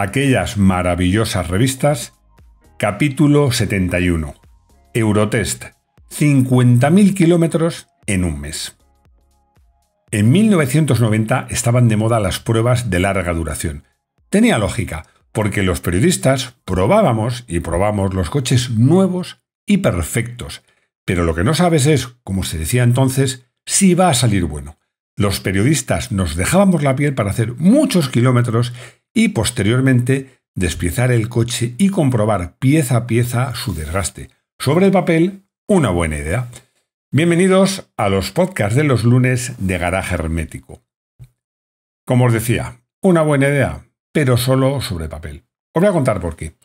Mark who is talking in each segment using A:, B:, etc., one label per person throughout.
A: aquellas maravillosas revistas, capítulo 71. Eurotest. 50.000 kilómetros en un mes. En 1990 estaban de moda las pruebas de larga duración. Tenía lógica, porque los periodistas probábamos y probamos los coches nuevos y perfectos. Pero lo que no sabes es, como se decía entonces, si va a salir bueno. Los periodistas nos dejábamos la piel para hacer muchos kilómetros y posteriormente despiezar el coche y comprobar pieza a pieza su desgaste. Sobre el papel, una buena idea. Bienvenidos a los podcasts de los lunes de Garaje Hermético. Como os decía, una buena idea, pero solo sobre papel. Os voy a contar por qué.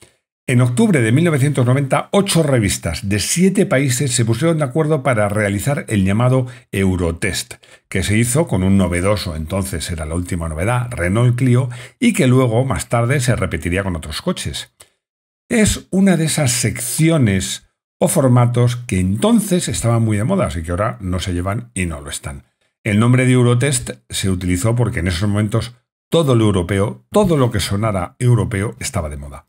A: En octubre de 1990, ocho revistas de siete países se pusieron de acuerdo para realizar el llamado Eurotest, que se hizo con un novedoso, entonces era la última novedad, Renault Clio, y que luego, más tarde, se repetiría con otros coches. Es una de esas secciones o formatos que entonces estaban muy de moda, así que ahora no se llevan y no lo están. El nombre de Eurotest se utilizó porque en esos momentos todo lo europeo, todo lo que sonara europeo, estaba de moda.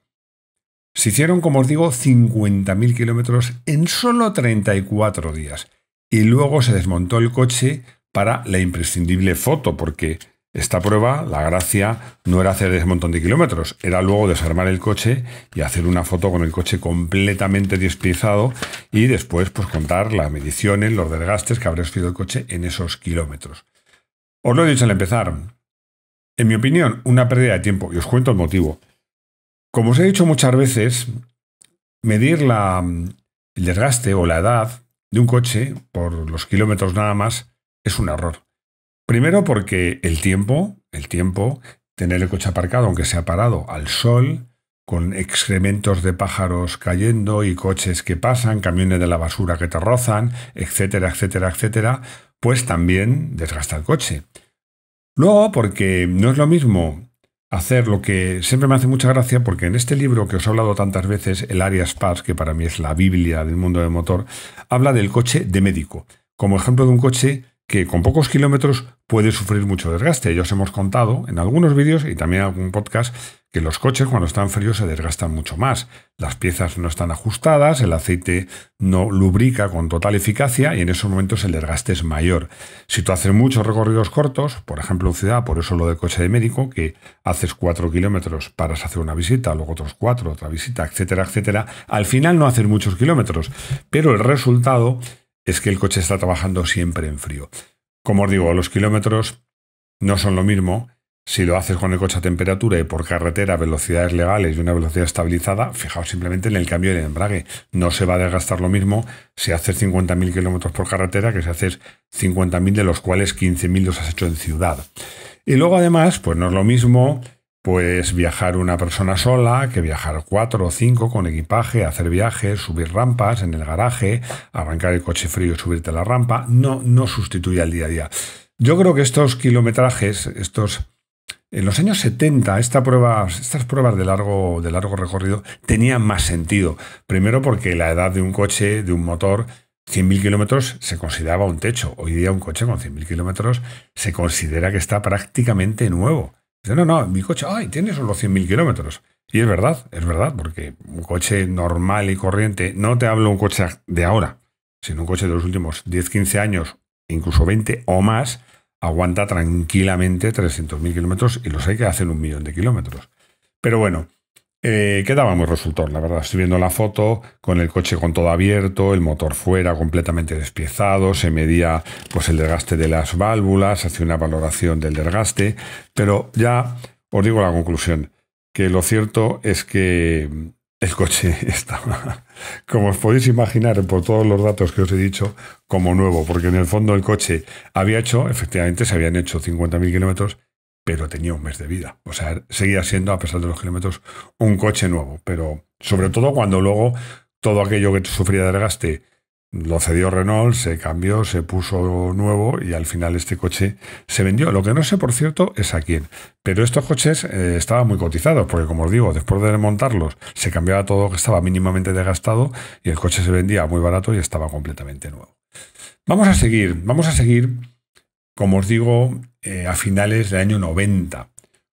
A: Se hicieron, como os digo, 50.000 kilómetros en solo 34 días. Y luego se desmontó el coche para la imprescindible foto, porque esta prueba, la gracia, no era hacer ese montón de kilómetros, era luego desarmar el coche y hacer una foto con el coche completamente despiezado y después pues, contar las mediciones, los desgastes que habría sufrido el coche en esos kilómetros. Os lo he dicho al empezar. En mi opinión, una pérdida de tiempo, y os cuento el motivo. Como os he dicho muchas veces, medir la, el desgaste o la edad de un coche por los kilómetros nada más es un error. Primero porque el tiempo, el tiempo, tener el coche aparcado aunque sea parado al sol, con excrementos de pájaros cayendo y coches que pasan, camiones de la basura que te rozan, etcétera, etcétera, etcétera, pues también desgasta el coche. Luego, porque no es lo mismo hacer lo que siempre me hace mucha gracia, porque en este libro que os he hablado tantas veces, el Arias Pass, que para mí es la Biblia del mundo del motor, habla del coche de médico, como ejemplo de un coche que con pocos kilómetros puede sufrir mucho desgaste. Ya os hemos contado en algunos vídeos y también en algún podcast que los coches cuando están fríos se desgastan mucho más. Las piezas no están ajustadas, el aceite no lubrica con total eficacia y en esos momentos el desgaste es mayor. Si tú haces muchos recorridos cortos, por ejemplo en ciudad, por eso lo del coche de médico, que haces cuatro kilómetros, para hacer una visita, luego otros cuatro, otra visita, etcétera, etcétera, al final no haces muchos kilómetros, pero el resultado es que el coche está trabajando siempre en frío. Como os digo, los kilómetros no son lo mismo. Si lo haces con el coche a temperatura y por carretera velocidades legales y una velocidad estabilizada, fijaos simplemente en el cambio de embrague. No se va a desgastar lo mismo si haces 50.000 kilómetros por carretera que si haces 50.000 de los cuales 15.000 los has hecho en ciudad. Y luego además, pues no es lo mismo pues viajar una persona sola, que viajar cuatro o cinco con equipaje, hacer viajes, subir rampas en el garaje, arrancar el coche frío y subirte a la rampa, no, no sustituye al día a día. Yo creo que estos kilometrajes, estos... En los años 70, estas pruebas de largo, de largo recorrido tenían más sentido. Primero porque la edad de un coche, de un motor, 100.000 kilómetros se consideraba un techo. Hoy día un coche con 100.000 kilómetros se considera que está prácticamente nuevo no, no, mi coche, ay, tiene solo 100.000 kilómetros. Y es verdad, es verdad, porque un coche normal y corriente, no te hablo un coche de ahora, sino un coche de los últimos 10, 15 años, incluso 20 o más, aguanta tranquilamente 300.000 kilómetros y los hay que hacer un millón de kilómetros. Pero bueno, eh, quedaba muy resultor, la verdad. Estoy viendo la foto con el coche con todo abierto, el motor fuera completamente despiezado, se medía pues, el desgaste de las válvulas, hacía una valoración del desgaste, pero ya os digo la conclusión, que lo cierto es que el coche estaba, como os podéis imaginar por todos los datos que os he dicho, como nuevo, porque en el fondo el coche había hecho, efectivamente se habían hecho 50.000 kilómetros, pero tenía un mes de vida. O sea, seguía siendo, a pesar de los kilómetros, un coche nuevo. Pero sobre todo cuando luego todo aquello que sufría desgaste lo cedió Renault, se cambió, se puso nuevo y al final este coche se vendió. Lo que no sé, por cierto, es a quién. Pero estos coches eh, estaban muy cotizados, porque como os digo, después de desmontarlos se cambiaba todo lo que estaba mínimamente desgastado y el coche se vendía muy barato y estaba completamente nuevo. Vamos a seguir, vamos a seguir como os digo, eh, a finales del año 90,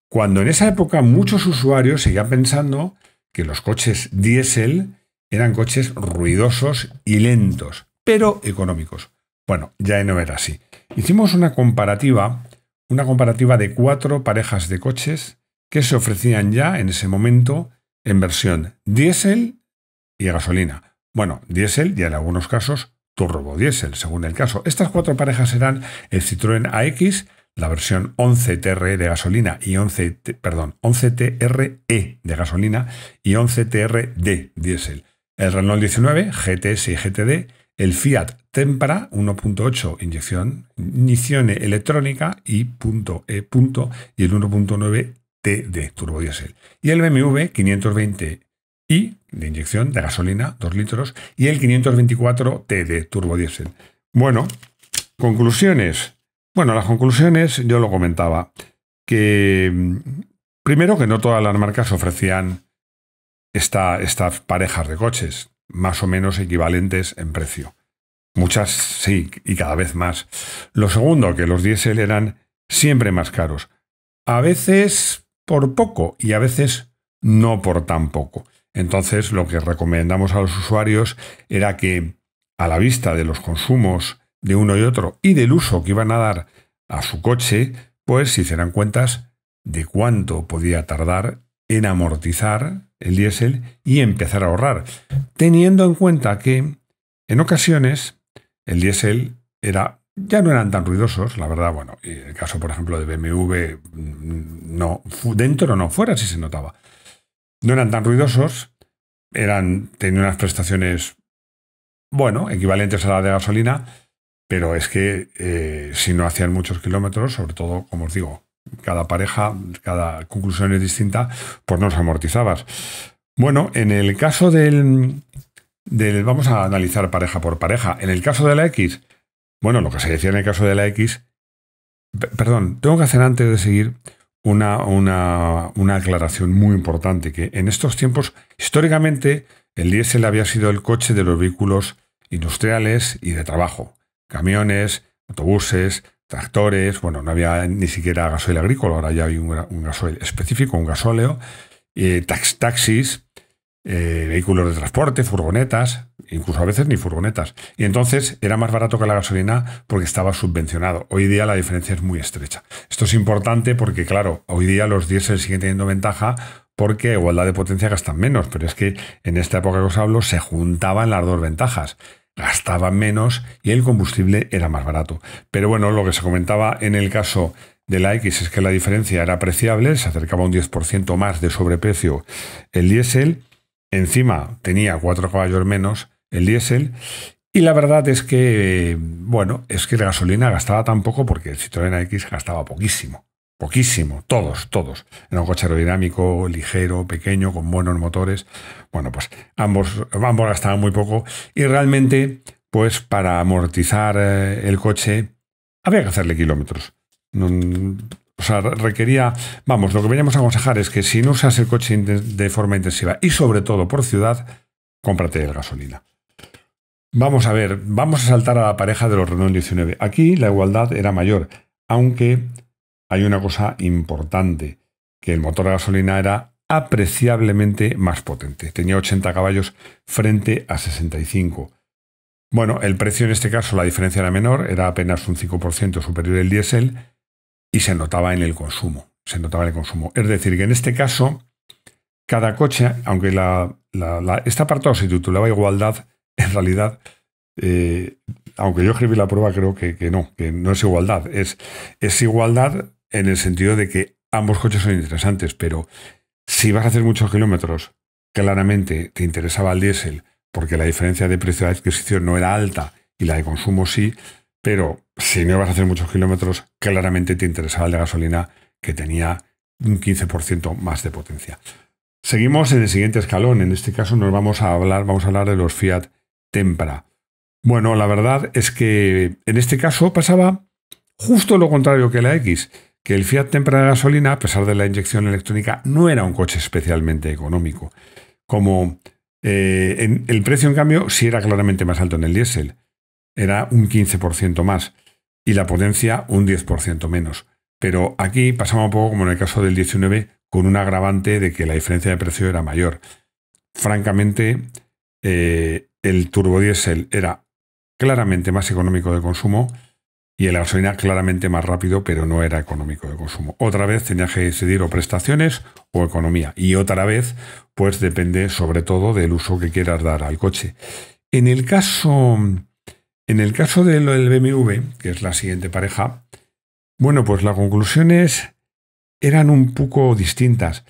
A: cuando en esa época muchos usuarios seguían pensando que los coches diésel eran coches ruidosos y lentos, pero económicos. Bueno, ya no era así. Hicimos una comparativa, una comparativa de cuatro parejas de coches que se ofrecían ya en ese momento en versión diésel y gasolina. Bueno, diésel ya en algunos casos turbo diésel, según el caso. Estas cuatro parejas serán el Citroën AX, la versión 11 TRE de gasolina y 11, perdón, 11 TRE de gasolina y 11 TRD e diésel. El Renault 19, GTS y GTD, el Fiat Tempra 1.8 inyección, inyección electrónica y punto E punto, y el 1.9 T de diésel Y el BMW 520 y de inyección de gasolina, 2 litros, y el 524T de turbodiesel. Bueno, conclusiones. Bueno, las conclusiones yo lo comentaba, que mm, primero que no todas las marcas ofrecían estas parejas de coches, más o menos equivalentes en precio. Muchas sí, y cada vez más. Lo segundo, que los diésel eran siempre más caros. A veces por poco y a veces no por tan poco. Entonces, lo que recomendamos a los usuarios era que, a la vista de los consumos de uno y otro y del uso que iban a dar a su coche, pues se hicieran cuentas de cuánto podía tardar en amortizar el diésel y empezar a ahorrar, teniendo en cuenta que en ocasiones el diésel era ya no eran tan ruidosos, la verdad, bueno, el caso por ejemplo de BMW mm, no dentro no fuera si se notaba, no eran tan ruidosos, eran, tenían unas prestaciones, bueno, equivalentes a la de gasolina, pero es que eh, si no hacían muchos kilómetros, sobre todo, como os digo, cada pareja, cada conclusión es distinta, pues no los amortizabas. Bueno, en el caso del, del, Vamos a analizar pareja por pareja. En el caso de la X, bueno, lo que se decía en el caso de la X, perdón, tengo que hacer antes de seguir una, una, una aclaración muy importante, que en estos tiempos, históricamente, el diésel había sido el coche de los vehículos industriales y de trabajo. Camiones, autobuses, tractores, bueno, no había ni siquiera gasoil agrícola, ahora ya hay un, gasoil específico, un gasóleo, eh, tax, taxis, eh, vehículos de transporte, furgonetas, incluso a veces ni furgonetas. Y entonces era más barato que la gasolina porque estaba subvencionado. Hoy día la diferencia es muy estrecha. Esto es importante porque, claro, hoy día los diésel siguen teniendo ventaja porque a igualdad de potencia gastan menos, pero es que en esta época que os hablo se juntaban las dos ventajas. Gastaban menos y el combustible era más barato. Pero bueno, lo que se comentaba en el caso de la X es que la diferencia era apreciable, se acercaba un 10% más de sobreprecio el diésel Encima tenía cuatro caballos menos el diésel. Y la verdad es que, bueno, es que la gasolina gastaba tan poco porque el Citroën X gastaba poquísimo. Poquísimo, todos, todos. Era un coche aerodinámico, ligero, pequeño, con buenos motores. Bueno, pues ambos, ambos gastaban muy poco y realmente, pues para amortizar eh, el coche, había que hacerle kilómetros. O sea, requería, vamos, lo que veníamos a aconsejar es que si no usas el coche de forma intensiva y sobre todo por ciudad, cómprate el gasolina. Vamos a ver, vamos a saltar a la pareja de los Renault 19. Aquí la igualdad era mayor, aunque hay una cosa importante, que el motor de gasolina era apreciablemente más potente. Tenía 80 caballos frente a 65. Bueno, el precio en este caso, la diferencia era menor, era apenas un 5% superior el diésel, y se notaba en el consumo. Se notaba el consumo. Es decir, que en este caso, cada coche, aunque la, este apartado se titulaba igualdad, en realidad, eh, aunque yo escribí la prueba, creo que, que, no, que no es igualdad. Es, es igualdad en el sentido de que ambos coches son interesantes, pero si vas a hacer muchos kilómetros, claramente te interesaba el diésel, porque la diferencia de precio de adquisición no era alta y la de consumo sí, pero si no vas a hacer muchos kilómetros, claramente te interesaba el de gasolina que tenía un 15% más de potencia. Seguimos en el siguiente escalón. En este caso nos vamos a hablar, vamos a hablar de los Fiat Tempra. Bueno, la verdad es que en este caso pasaba justo lo contrario que la X, que el Fiat Tempra de gasolina, a pesar de la inyección electrónica, no era un coche especialmente económico. Como eh, el precio, en cambio, sí era claramente más alto en el diésel. Era un 15% más y la potencia un 10% menos. Pero aquí pasamos un poco como en el caso del 19, con un agravante de que la diferencia de precio era mayor. Francamente, eh, el turbodiesel era claramente más económico de consumo y el gasolina claramente más rápido, pero no era económico de consumo. Otra vez tenía que decidir o prestaciones o economía. Y otra vez, pues depende sobre todo del uso que quieras dar al coche. En el caso en el caso del BMW, que es la siguiente pareja, bueno, pues las conclusiones eran un poco distintas.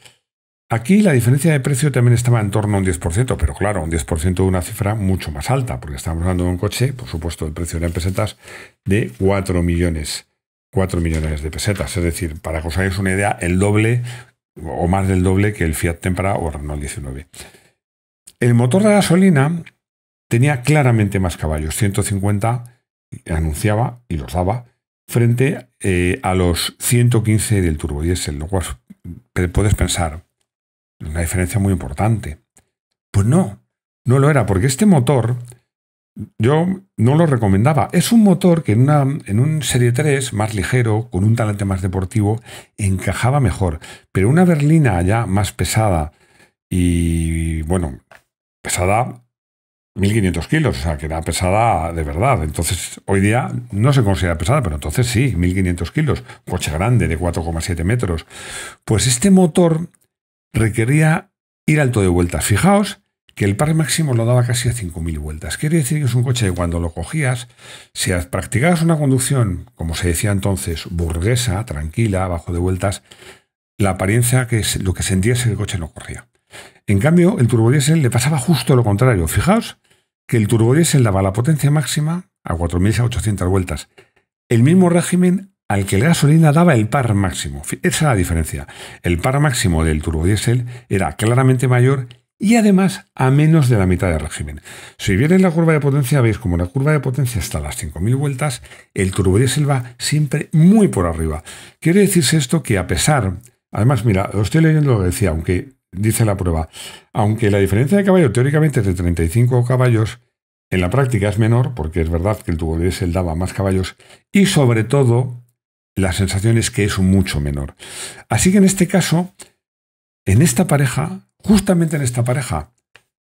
A: Aquí la diferencia de precio también estaba en torno a un 10%, pero claro, un 10% de una cifra mucho más alta, porque estamos hablando de un coche, por supuesto, el precio era en pesetas, de 4 millones, 4 millones de pesetas. Es decir, para que os hagáis una idea, el doble o más del doble que el Fiat Tempra o Renault 19. El motor de gasolina tenía claramente más caballos, 150 anunciaba y los daba, frente eh, a los 115 del turbodiesel. cual, puedes pensar, una diferencia muy importante. Pues no, no lo era, porque este motor yo no lo recomendaba. Es un motor que en, una, en un Serie 3 más ligero, con un talante más deportivo, encajaba mejor. Pero una berlina ya más pesada y, bueno, pesada 1500 kilos, o sea, que era pesada de verdad. Entonces, hoy día no se considera pesada, pero entonces sí, 1500 kilos, coche grande de 4,7 metros. Pues este motor requería ir alto de vueltas. Fijaos que el par máximo lo daba casi a 5.000 vueltas. Quiere decir que es un coche que cuando lo cogías, si practicabas una conducción, como se decía entonces, burguesa, tranquila, bajo de vueltas, la apariencia que lo que sentías es que el coche no corría. En cambio, el turbodiesel le pasaba justo lo contrario. Fijaos que el turbodiesel daba la potencia máxima a 4.800 vueltas, el mismo régimen al que la gasolina daba el par máximo. Esa es la diferencia. El par máximo del turbodiesel era claramente mayor y además a menos de la mitad del régimen. Si vienen la curva de potencia, veis como la curva de potencia está a las 5.000 vueltas, el turbodiesel va siempre muy por arriba. Quiere decirse esto que a pesar, además mira, lo estoy leyendo lo que decía, aunque dice la prueba. Aunque la diferencia de caballo teóricamente es de 35 caballos, en la práctica es menor, porque es verdad que el tubo diésel daba más caballos, y sobre todo la sensación es que es mucho menor. Así que en este caso, en esta pareja, justamente en esta pareja,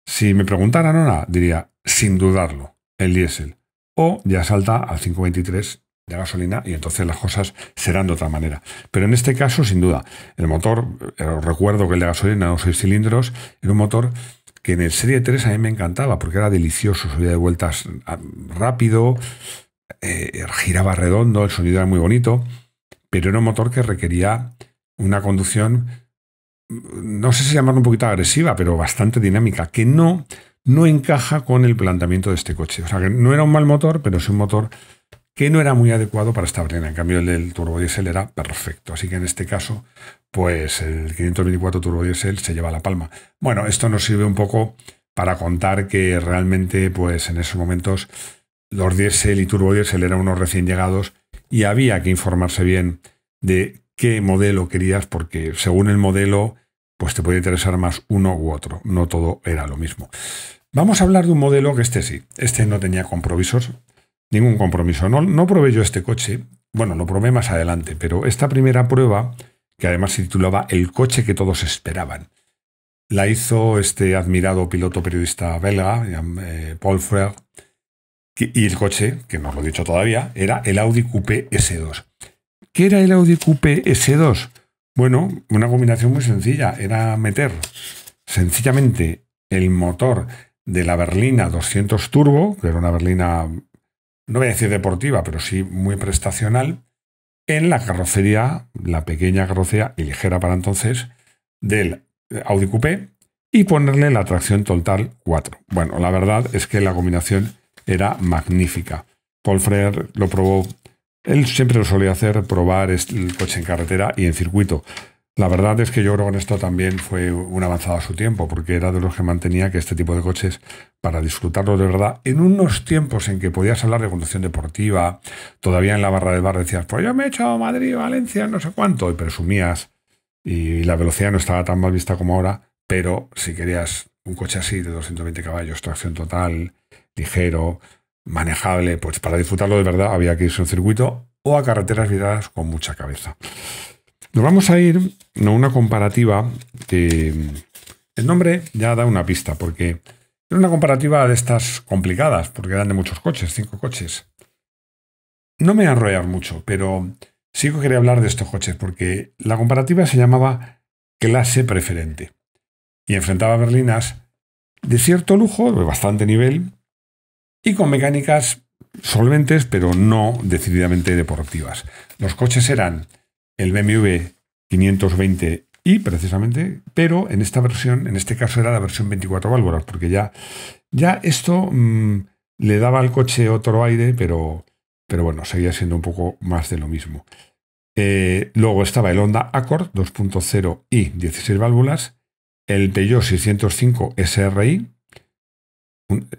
A: si me preguntaran ahora, diría, sin dudarlo, el diésel. O ya salta al 523 de gasolina y entonces las cosas serán de otra manera. Pero en este caso, sin duda, el motor, eh, recuerdo que el de gasolina, los seis cilindros, era un motor que en el Serie 3 a mí me encantaba porque era delicioso, subía de vueltas ah, rápido, eh, giraba redondo, el sonido era muy bonito, pero era un motor que requería una conducción, mm, no sé si llamarlo un poquito agresiva, pero bastante dinámica, que no, no encaja con el planteamiento de este coche. O sea, que no era un mal motor, pero es un motor que no era muy adecuado para esta berlina. En cambio, el del turbodiesel era perfecto. Así que en este caso, pues el 524 turbodiesel se lleva la palma. Bueno, esto nos sirve un poco para contar que realmente, pues en esos momentos, los diésel y turbo turbodiesel eran unos recién llegados y había que informarse bien de qué modelo querías, porque según el modelo, pues te puede interesar más uno u otro. No todo era lo mismo. Vamos a hablar de un modelo que este sí. Este no tenía compromisos ningún compromiso. No, no probé yo este coche, bueno, lo probé más adelante, pero esta primera prueba, que además se titulaba El coche que todos esperaban, la hizo este admirado piloto periodista belga, eh, Paul Freer. y el coche, que no lo he dicho todavía, era el Audi Coupé S2. ¿Qué era el Audi Coupé S2? Bueno, una combinación muy sencilla, era meter sencillamente el motor de la berlina 200 turbo, que era una berlina no voy a decir deportiva, pero sí muy prestacional, en la carrocería, la pequeña carrocería y ligera para entonces, del Audi Coupé y ponerle la tracción total 4. Bueno, la verdad es que la combinación era magnífica. Paul Freire lo probó, él siempre lo solía hacer, probar el coche en carretera y en circuito. La verdad es que yo creo que esto también fue un avanzado a su tiempo, porque era de los que mantenía que este tipo de coches, para disfrutarlo de verdad, en unos tiempos en que podías hablar de conducción deportiva, todavía en la barra del bar decías, pues yo me he echado a Madrid, Valencia, no sé cuánto, y presumías, y la velocidad no estaba tan mal vista como ahora, pero si querías un coche así de 220 caballos, tracción total, ligero, manejable, pues para disfrutarlo de verdad había que irse a un circuito o a carreteras viradas con mucha cabeza. Nos vamos a ir a una comparativa que el nombre ya da una pista, porque era una comparativa de estas complicadas, porque eran de muchos coches, cinco coches. No me voy a enrollar mucho, pero sí que quería hablar de estos coches, porque la comparativa se llamaba clase preferente y enfrentaba berlinas de cierto lujo, de bastante nivel, y con mecánicas solventes, pero no decididamente deportivas. Los coches eran el BMW 520i precisamente, pero en esta versión, en este caso era la versión 24 válvulas, porque ya, ya esto mm, le daba al coche otro aire, pero, pero bueno, seguía siendo un poco más de lo mismo. Eh, luego estaba el Honda Accord 2.0 i 16 válvulas, el Peugeot 605 SRI.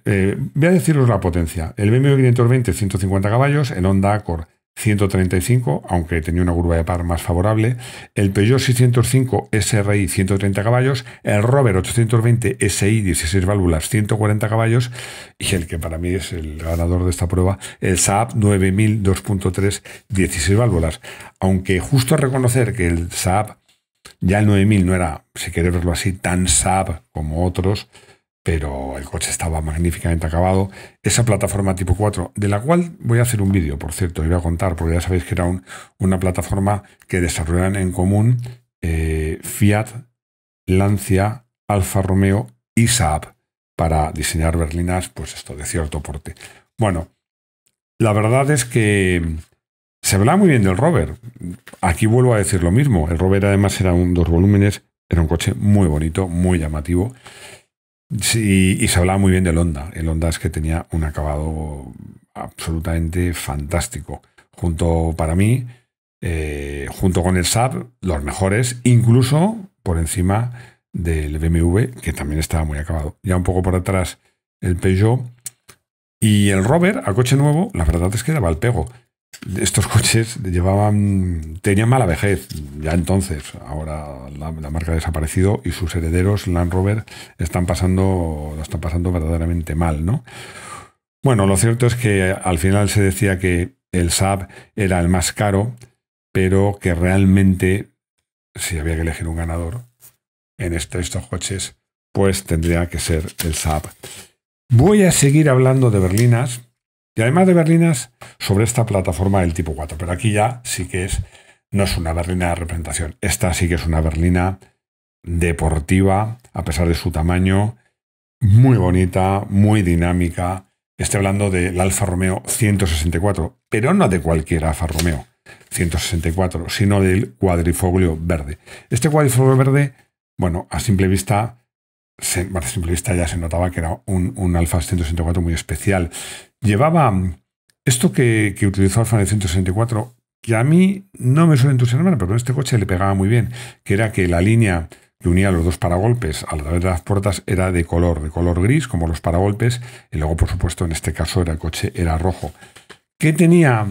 A: Eh, voy a deciros la potencia. El BMW 520 150 caballos, el Honda Accord 135, aunque tenía una curva de par más favorable, el Peugeot 605 SRI 130 caballos, el Rover 820 SI 16 válvulas 140 caballos y el que para mí es el ganador de esta prueba, el Saab 9000 2.3 16 válvulas. Aunque justo reconocer que el Saab, ya el 9000 no era, si quiere verlo así, tan Saab como otros, pero el coche estaba magníficamente acabado. Esa plataforma tipo 4, de la cual voy a hacer un vídeo, por cierto, y voy a contar, porque ya sabéis que era una plataforma que desarrollan en común eh, Fiat, Lancia, Alfa Romeo y Saab para diseñar berlinas, pues esto, de cierto porte. Bueno, la verdad es que se hablaba muy bien del Rover. Aquí vuelvo a decir lo mismo. El Rover además era un dos volúmenes, era un coche muy bonito, muy llamativo. Sí, y se hablaba muy bien del Honda. El Honda es que tenía un acabado absolutamente fantástico. Junto para mí, eh, junto con el Saab, los mejores, incluso por encima del BMW, que también estaba muy acabado. Ya un poco por atrás el Peugeot. Y el Rover, a coche nuevo, la verdad es que daba el pego estos coches llevaban, tenían mala vejez ya entonces. Ahora la, marca ha desaparecido y sus herederos, Land Rover, están pasando, lo están pasando verdaderamente mal, ¿no? Bueno, lo cierto es que al final se decía que el Saab era el más caro, pero que realmente, si había que elegir un ganador en estos coches, pues tendría que ser el Saab. Voy a seguir hablando de berlinas y además de berlinas sobre esta plataforma del tipo 4. Pero aquí ya sí que es, no es una berlina de representación. Esta sí que es una berlina deportiva, a pesar de su tamaño, muy bonita, muy dinámica. Estoy hablando del Alfa Romeo 164, pero no de cualquier Alfa Romeo 164, sino del cuadrifoglio verde. Este cuadrifoglio verde, bueno, a simple vista simple vista ya se notaba que era un, Alfa 164 muy especial. Llevaba mm, esto que, utilizó Alfa 164, que a mí no me suele entusiasmar, pero a este coche le pegaba muy bien, que era que la línea que unía los dos paragolpes a través de las puertas era de color, de color gris, como los paragolpes, y luego, por supuesto, en este caso era el coche, era rojo. ¿Qué tenía,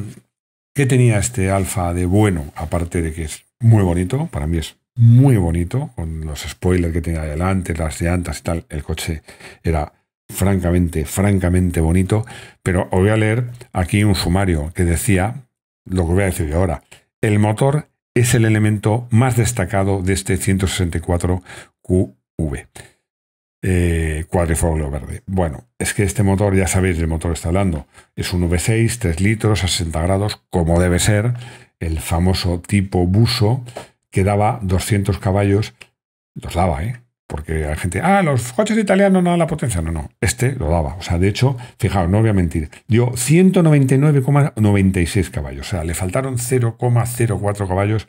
A: qué tenía este Alfa de bueno? Aparte de que es muy bonito, para mí es muy bonito, con los spoilers que tenía adelante, las llantas y tal. El coche era francamente, francamente bonito. Pero os voy a leer aquí un sumario que decía lo que voy a decir ahora. El motor es el elemento más destacado de este 164QV. Eh, verde. Bueno, es que este motor, ya sabéis el motor está hablando, es un V6, 3 litros, a 60 grados, como debe ser, el famoso tipo buso, que daba 200 caballos, los daba, ¿eh? Porque la gente, ah, los coches italianos no dan la potencia. No, no, este lo daba. O sea, de hecho, fijaos, no voy a mentir, dio 199,96 caballos. O sea, le faltaron 0,04 caballos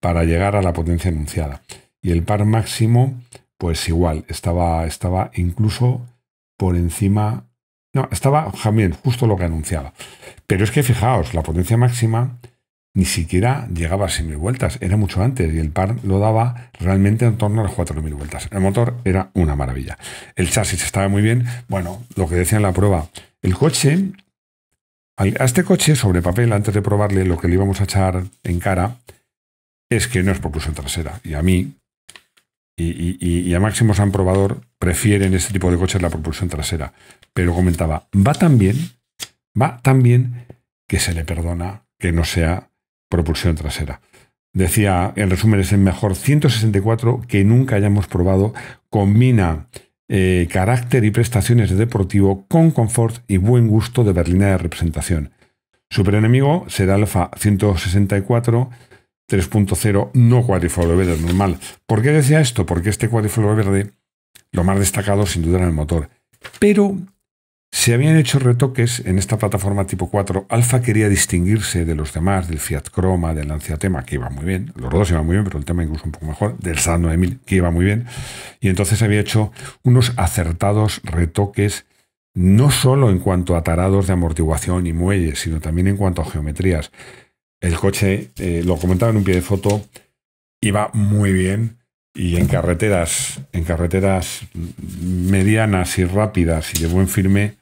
A: para llegar a la potencia anunciada. Y el par máximo, pues igual, estaba, estaba incluso por encima. No, estaba también justo lo que anunciaba. Pero es que fijaos, la potencia máxima ni siquiera llegaba a 6.000 vueltas, era mucho antes y el par lo daba realmente en torno a las 4.000 vueltas. El motor era una maravilla. El chasis estaba muy bien. Bueno, lo que decía en la prueba, el coche, a este coche sobre papel, antes de probarle, lo que le íbamos a echar en cara es que no es propulsión trasera. Y a mí y, y a Máximo San Probador prefieren este tipo de coches la propulsión trasera. Pero comentaba, va tan bien, va tan bien que se le perdona que no sea propulsión trasera. Decía, en resumen, es el mejor 164 que nunca hayamos probado. Combina eh, carácter y prestaciones de deportivo con confort y buen gusto de berlina de representación. Superenemigo será Alfa 164 3.0 no cuadrifoglio verde normal. ¿Por qué decía esto? Porque este cuadrifoglio verde, lo más destacado sin duda era el motor. Pero se habían hecho retoques en esta plataforma tipo 4. Alfa quería distinguirse de los demás, del Fiat Croma, del Lancia que iba muy bien. Los dos iban muy bien, pero el tema incluso un poco mejor. Del Saab 9000, que iba muy bien. Y entonces había hecho unos acertados retoques, no solo en cuanto a tarados de amortiguación y muelles, sino también en cuanto a geometrías. El coche, eh, lo comentaba en un pie de foto, iba muy bien y en carreteras, en carreteras medianas y rápidas y de buen firme,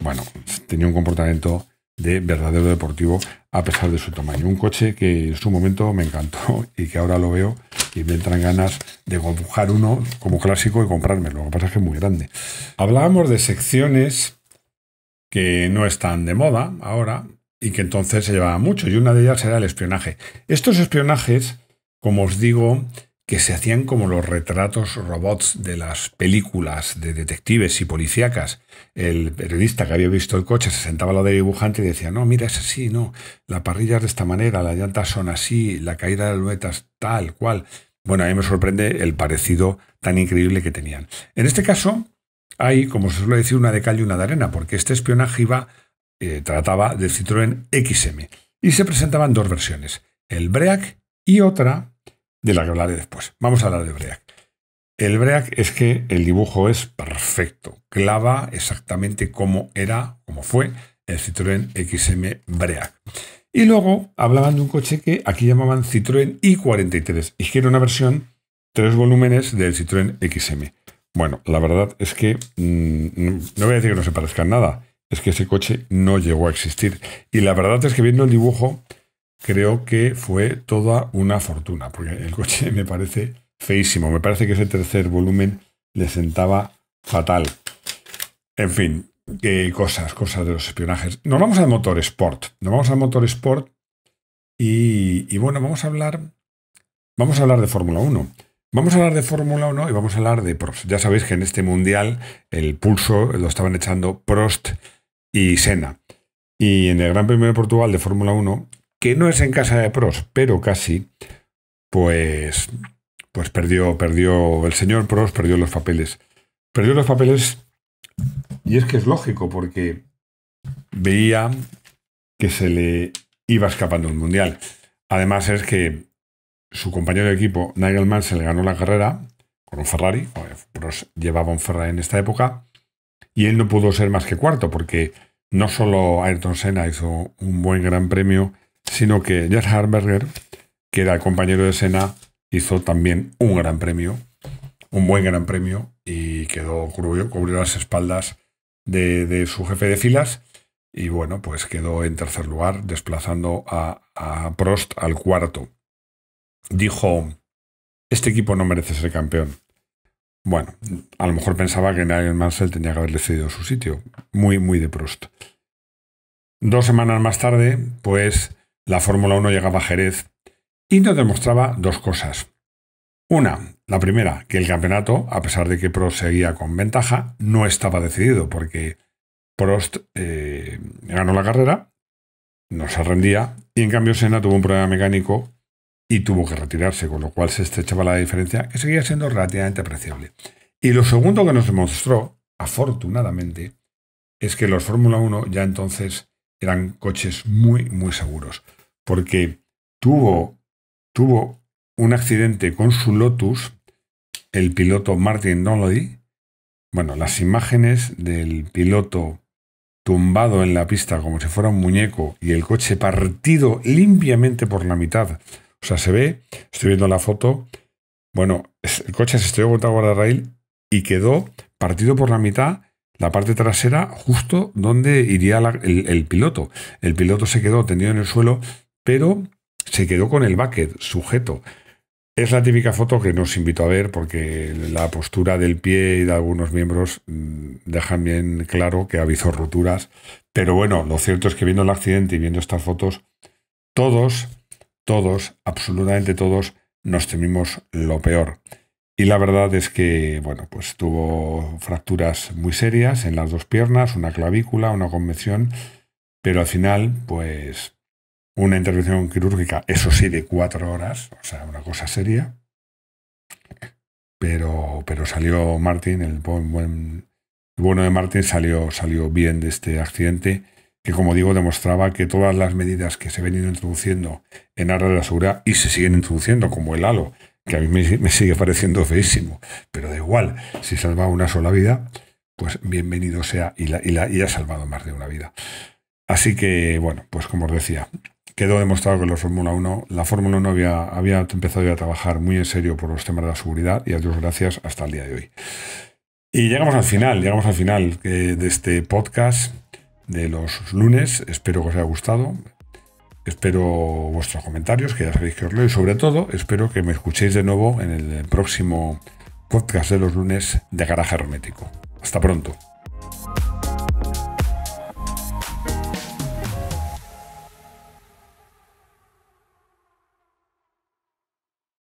A: bueno, tenía un comportamiento de verdadero deportivo a pesar de su tamaño. Un coche que en su momento me encantó y que ahora lo veo y me entran ganas de dibujar uno como clásico y comprármelo. Lo que pasa es que es muy grande. Hablábamos de secciones que no están de moda ahora y que entonces se llevaban mucho y una de ellas era el espionaje. Estos espionajes, como os digo, que se hacían como los retratos robots de las películas de detectives y policíacas. El periodista que había visto el coche se sentaba al lado del dibujante y decía, no, mira, es así, no, la parrilla es de esta manera, las llantas son así, la caída de las tal, cual. Bueno, a mí me sorprende el parecido tan increíble que tenían. En este caso, hay, como se suele decir, una de calle y una de arena, porque este espionaje iba, eh, trataba del Citroën XM. Y se presentaban dos versiones, el BREAC y otra de la que hablaré después. Vamos a hablar de Breac. El Breac es que el dibujo es perfecto, clava exactamente cómo era, cómo fue el Citroën XM Break. Y luego hablaban de un coche que aquí llamaban Citroën I43 y que era una versión tres volúmenes del Citroën XM. Bueno, la verdad es que mm, no voy a decir que no se parezca nada, es que ese coche no llegó a existir. Y la verdad es que viendo el dibujo, creo que fue toda una fortuna, porque el coche me parece feísimo, me parece que ese tercer volumen le sentaba fatal. En fin, qué cosas, cosas de los espionajes. Nos vamos al motor sport, nos vamos al motor sport y, bueno, vamos a hablar, vamos a hablar de Fórmula 1. Vamos a hablar de Fórmula 1 y vamos a hablar de Prost. Ya sabéis que en este mundial el pulso lo estaban echando Prost y Senna. Y en el Gran Premio de Portugal de Fórmula 1, que no es en casa de Prost, pero casi, pues, pues perdió, perdió el señor Prost, perdió los papeles. Perdió los papeles y es que es lógico porque veía que se le iba escapando el Mundial. Además es que su compañero de equipo, Nigel Mansell, ganó la carrera con un Ferrari, Pros llevaba un Ferrari en esta época, y él no pudo ser más que cuarto porque no solo Ayrton Senna hizo un buen gran premio, sino que Jess Harberger, que era el compañero de escena, hizo también un gran premio, un buen gran premio, y quedó, cubrió, cubrió las espaldas de, su jefe de filas. Y bueno, pues quedó en tercer lugar, desplazando a, Prost al cuarto. Dijo, este equipo no merece ser campeón. Bueno, a lo mejor pensaba que Nigel Mansell tenía que haberle cedido su sitio. Muy, muy de Prost. Dos semanas más tarde, pues la Fórmula 1 llegaba a Jerez y nos demostraba dos cosas. Una, la primera, que el campeonato, a pesar de que Prost seguía con ventaja, no estaba decidido porque Prost eh, ganó la carrera, no se rendía, y en cambio Senna tuvo un problema mecánico y tuvo que retirarse, con lo cual se estrechaba la diferencia, que seguía siendo relativamente apreciable. Y lo segundo que nos demostró, afortunadamente, es que los Fórmula 1 ya entonces eran coches muy, muy seguros, porque tuvo, tuvo un accidente con su Lotus, el piloto Martin Donnelly. Bueno, las imágenes del piloto tumbado en la pista como si fuera un muñeco y el coche partido limpiamente por la mitad. O sea, se ve, estoy viendo la foto, bueno, el coche se estrelló contra el rail y quedó partido por la mitad la parte trasera justo donde iría el, piloto. El piloto se quedó tendido en el suelo, pero se quedó con el bucket sujeto. Es la típica foto que nos invito a ver porque la postura del pie y de algunos miembros mm, dejan bien claro que avisó roturas. Pero bueno, lo cierto es que viendo el accidente y viendo estas fotos, todos, todos, absolutamente todos, nos temimos lo peor. Y la verdad es que, bueno, pues tuvo fracturas muy serias en las dos piernas, una clavícula, una convención, pero al final, pues una intervención quirúrgica, eso sí, de cuatro horas, o sea, una cosa seria. Pero, pero salió Martín, el buen, bueno de Martín salió, salió bien de este accidente, que como digo, demostraba que todas las medidas que se venían introduciendo en área de la seguridad y se siguen introduciendo, como el halo, que a mí me sigue pareciendo feísimo, pero da igual, si salva una sola vida, pues bienvenido sea y, la, y, y ha salvado más de una vida. Así que, bueno, pues como os decía, quedó demostrado que la Fórmula 1, la Fórmula 1 había, había empezado ya a trabajar muy en serio por los temas de la seguridad y a Dios gracias hasta el día de hoy. Y llegamos al final, llegamos al final eh, de este podcast de los lunes. Espero que os haya gustado. Espero vuestros comentarios, que ya sabéis que os leo, y sobre todo espero que me escuchéis de nuevo en el próximo podcast de los lunes de Garaje Hermético. Hasta pronto.